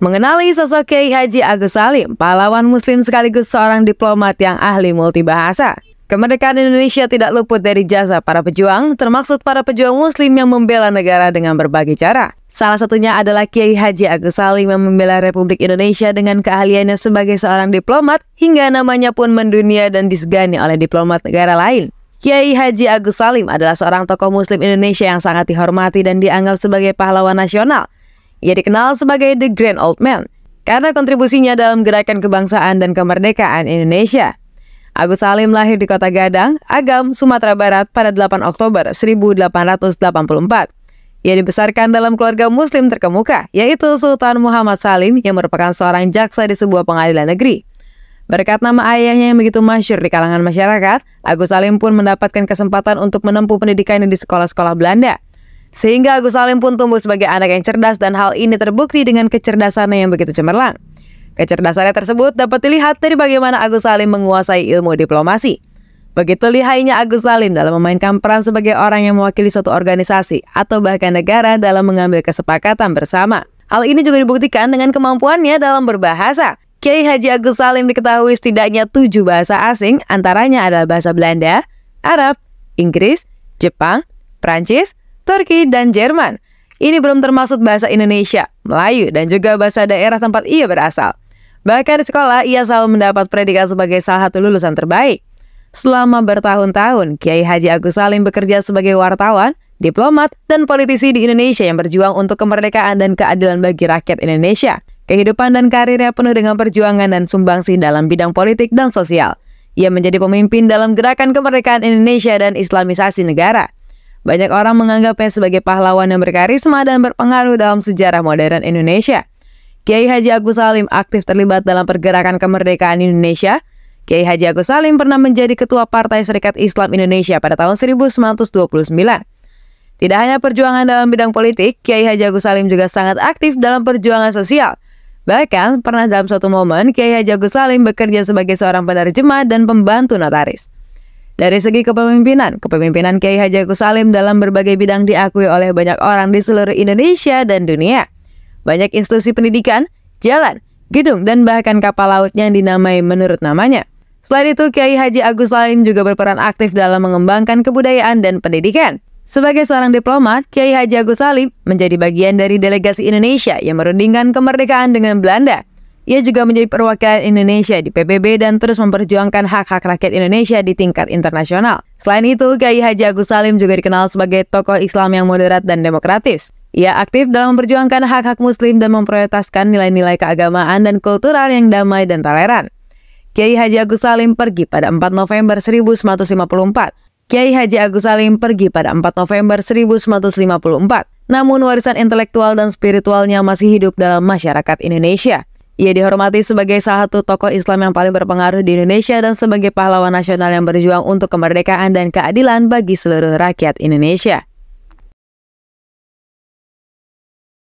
Mengenali sosok Kiai Haji Agus Salim, pahlawan muslim sekaligus seorang diplomat yang ahli multibahasa. Kemerdekaan Indonesia tidak luput dari jasa para pejuang, termasuk para pejuang muslim yang membela negara dengan berbagai cara. Salah satunya adalah Kiai Haji Agus Salim yang membela Republik Indonesia dengan keahliannya sebagai seorang diplomat hingga namanya pun mendunia dan disegani oleh diplomat negara lain. Kiai Haji Agus Salim adalah seorang tokoh muslim Indonesia yang sangat dihormati dan dianggap sebagai pahlawan nasional ia dikenal sebagai The Grand Old Man karena kontribusinya dalam gerakan kebangsaan dan kemerdekaan Indonesia. Agus Salim lahir di kota Gadang, Agam, Sumatera Barat pada 8 Oktober 1884. Ia dibesarkan dalam keluarga muslim terkemuka, yaitu Sultan Muhammad Salim yang merupakan seorang jaksa di sebuah pengadilan negeri. Berkat nama ayahnya yang begitu masyur di kalangan masyarakat, Agus Salim pun mendapatkan kesempatan untuk menempuh pendidikan di sekolah-sekolah Belanda – sehingga Agus Salim pun tumbuh sebagai anak yang cerdas dan hal ini terbukti dengan kecerdasannya yang begitu cemerlang. Kecerdasannya tersebut dapat dilihat dari bagaimana Agus Salim menguasai ilmu diplomasi. Begitu lihainya Agus Salim dalam memainkan peran sebagai orang yang mewakili suatu organisasi atau bahkan negara dalam mengambil kesepakatan bersama. Hal ini juga dibuktikan dengan kemampuannya dalam berbahasa. Kiai Haji Agus Salim diketahui setidaknya tujuh bahasa asing, antaranya adalah bahasa Belanda, Arab, Inggris, Jepang, Prancis, Turki, dan Jerman. Ini belum termasuk bahasa Indonesia, Melayu, dan juga bahasa daerah tempat ia berasal. Bahkan di sekolah, ia selalu mendapat predikat sebagai salah satu lulusan terbaik. Selama bertahun-tahun, Kiai Haji Agus Salim bekerja sebagai wartawan, diplomat, dan politisi di Indonesia yang berjuang untuk kemerdekaan dan keadilan bagi rakyat Indonesia. Kehidupan dan karirnya penuh dengan perjuangan dan sumbangsih dalam bidang politik dan sosial. Ia menjadi pemimpin dalam gerakan kemerdekaan Indonesia dan Islamisasi negara. Banyak orang menganggapnya sebagai pahlawan yang berkarisma dan berpengaruh dalam sejarah modern Indonesia. Kiai Haji Agus Salim aktif terlibat dalam pergerakan kemerdekaan Indonesia. Kiai Haji Agus Salim pernah menjadi ketua Partai Serikat Islam Indonesia pada tahun 1929. Tidak hanya perjuangan dalam bidang politik, Kiai Haji Agus Salim juga sangat aktif dalam perjuangan sosial. Bahkan pernah dalam suatu momen Kiai Haji Agus Salim bekerja sebagai seorang penerjemah dan pembantu notaris. Dari segi kepemimpinan, kepemimpinan Kiai Haji Agus Salim dalam berbagai bidang diakui oleh banyak orang di seluruh Indonesia dan dunia. Banyak institusi pendidikan, jalan, gedung, dan bahkan kapal laut yang dinamai menurut namanya. Selain itu, Kiai Haji Agus Salim juga berperan aktif dalam mengembangkan kebudayaan dan pendidikan. Sebagai seorang diplomat, Kiai Haji Agus Salim menjadi bagian dari delegasi Indonesia yang merundingkan kemerdekaan dengan Belanda – ia juga menjadi perwakilan Indonesia di PBB dan terus memperjuangkan hak-hak rakyat Indonesia di tingkat internasional. Selain itu, Kiai Haji Agus Salim juga dikenal sebagai tokoh Islam yang moderat dan demokratis. Ia aktif dalam memperjuangkan hak-hak muslim dan memprioritaskan nilai-nilai keagamaan dan kultural yang damai dan toleran. Kiai Haji Agus Salim pergi pada 4 November 1954. Kiai Haji Agus Salim pergi pada 4 November 1954. Namun warisan intelektual dan spiritualnya masih hidup dalam masyarakat Indonesia. Ia dihormati sebagai salah satu tokoh Islam yang paling berpengaruh di Indonesia dan sebagai pahlawan nasional yang berjuang untuk kemerdekaan dan keadilan bagi seluruh rakyat Indonesia.